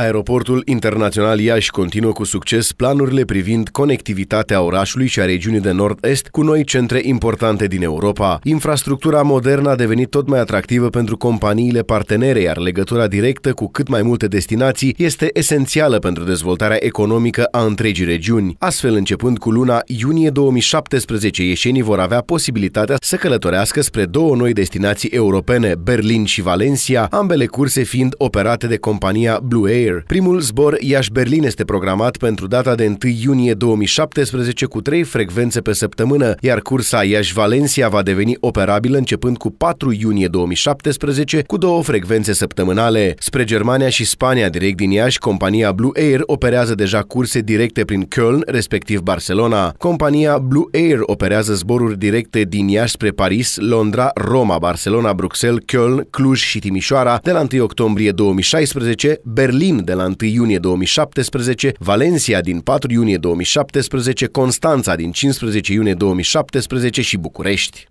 Aeroportul Internațional Iași continuă cu succes planurile privind conectivitatea orașului și a regiunii de nord-est cu noi centre importante din Europa. Infrastructura modernă a devenit tot mai atractivă pentru companiile partenere, iar legătura directă cu cât mai multe destinații este esențială pentru dezvoltarea economică a întregii regiuni. Astfel, începând cu luna iunie 2017, ieșenii vor avea posibilitatea să călătorească spre două noi destinații europene, Berlin și Valencia, ambele curse fiind operate de compania Blue Air Air. Primul zbor Iași-Berlin este programat pentru data de 1 iunie 2017 cu trei frecvențe pe săptămână, iar cursa Iași-Valencia va deveni operabilă începând cu 4 iunie 2017 cu două frecvențe săptămânale. Spre Germania și Spania, direct din Iași, compania Blue Air operează deja curse directe prin Köln, respectiv Barcelona. Compania Blue Air operează zboruri directe din Iași spre Paris, Londra, Roma, Barcelona, Bruxelles, Köln, Cluj și Timișoara de la 1 octombrie 2016, Berlin de la 1 iunie 2017, Valencia din 4 iunie 2017, Constanța din 15 iunie 2017 și București.